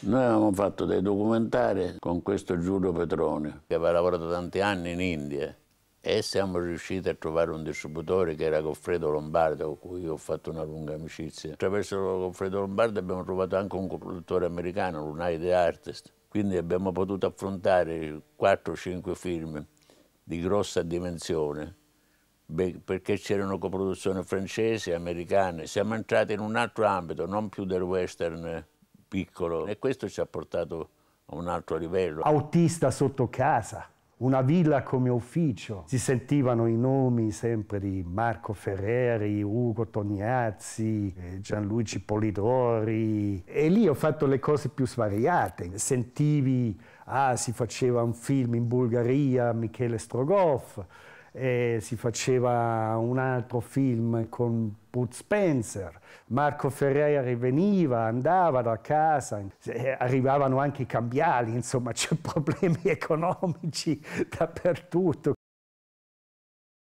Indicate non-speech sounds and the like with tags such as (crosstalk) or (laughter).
Noi avevamo fatto dei documentari con questo Giulio Petroni, che aveva lavorato tanti anni in India, e siamo riusciti a trovare un distributore che era Goffredo Lombardo, con cui ho fatto una lunga amicizia. Attraverso Goffredo Lombardo abbiamo trovato anche un produttore americano, l'United Artist, quindi abbiamo potuto affrontare 4-5 film di grossa dimensione, perché c'erano coproduzioni francesi, americane. Siamo entrati in un altro ambito, non più del western piccolo e questo ci ha portato a un altro livello. Autista sotto casa, una villa come ufficio. Si sentivano i nomi sempre di Marco Ferreri, Ugo Tognazzi, eh, Gianluigi Polidori e lì ho fatto le cose più svariate. Sentivi, ah, si faceva un film in Bulgaria, Michele Strogoff, eh, si faceva un altro film con Bud Spencer, Marco Ferreira riveniva, andava da casa, eh, arrivavano anche i cambiali, insomma c'è problemi (laughs) economici dappertutto,